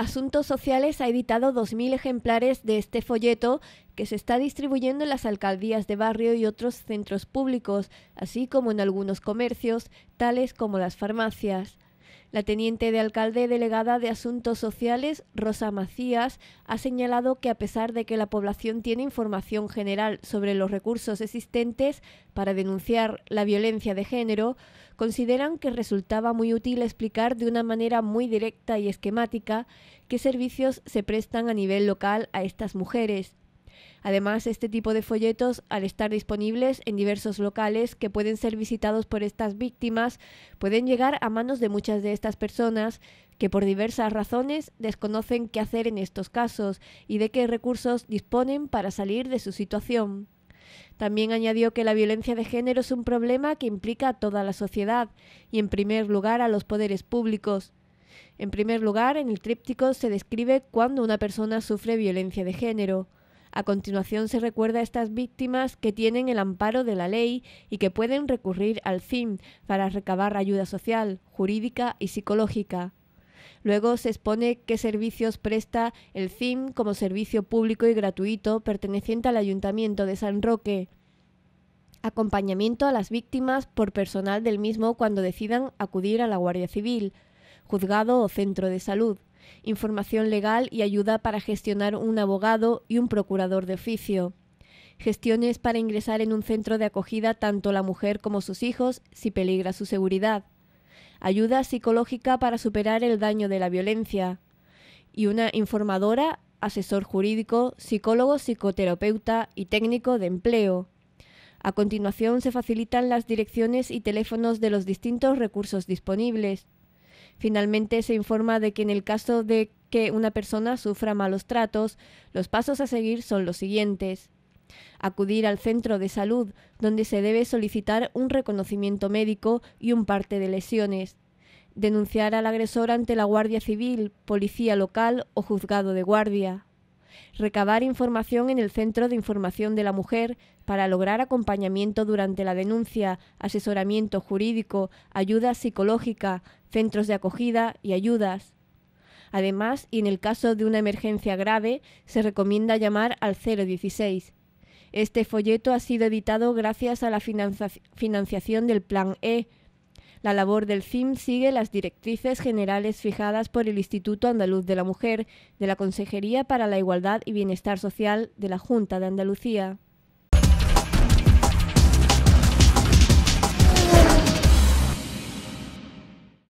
Asuntos Sociales ha editado 2.000 ejemplares de este folleto que se está distribuyendo en las alcaldías de barrio y otros centros públicos, así como en algunos comercios, tales como las farmacias. La teniente de alcalde delegada de Asuntos Sociales, Rosa Macías, ha señalado que a pesar de que la población tiene información general sobre los recursos existentes para denunciar la violencia de género, consideran que resultaba muy útil explicar de una manera muy directa y esquemática qué servicios se prestan a nivel local a estas mujeres Además, este tipo de folletos, al estar disponibles en diversos locales que pueden ser visitados por estas víctimas, pueden llegar a manos de muchas de estas personas que por diversas razones desconocen qué hacer en estos casos y de qué recursos disponen para salir de su situación. También añadió que la violencia de género es un problema que implica a toda la sociedad y en primer lugar a los poderes públicos. En primer lugar, en el tríptico se describe cuando una persona sufre violencia de género. A continuación se recuerda a estas víctimas que tienen el amparo de la ley y que pueden recurrir al CIM para recabar ayuda social, jurídica y psicológica. Luego se expone qué servicios presta el CIM como servicio público y gratuito perteneciente al Ayuntamiento de San Roque. Acompañamiento a las víctimas por personal del mismo cuando decidan acudir a la Guardia Civil, juzgado o centro de salud información legal y ayuda para gestionar un abogado y un procurador de oficio, gestiones para ingresar en un centro de acogida tanto la mujer como sus hijos si peligra su seguridad, ayuda psicológica para superar el daño de la violencia, y una informadora, asesor jurídico, psicólogo, psicoterapeuta y técnico de empleo. A continuación se facilitan las direcciones y teléfonos de los distintos recursos disponibles. Finalmente se informa de que en el caso de que una persona sufra malos tratos, los pasos a seguir son los siguientes. Acudir al centro de salud, donde se debe solicitar un reconocimiento médico y un parte de lesiones. Denunciar al agresor ante la Guardia Civil, Policía Local o Juzgado de Guardia recabar información en el Centro de Información de la Mujer para lograr acompañamiento durante la denuncia, asesoramiento jurídico, ayuda psicológica, centros de acogida y ayudas. Además, y en el caso de una emergencia grave, se recomienda llamar al 016. Este folleto ha sido editado gracias a la financiación del Plan E, la labor del CIM sigue las directrices generales fijadas por el Instituto Andaluz de la Mujer, de la Consejería para la Igualdad y Bienestar Social de la Junta de Andalucía.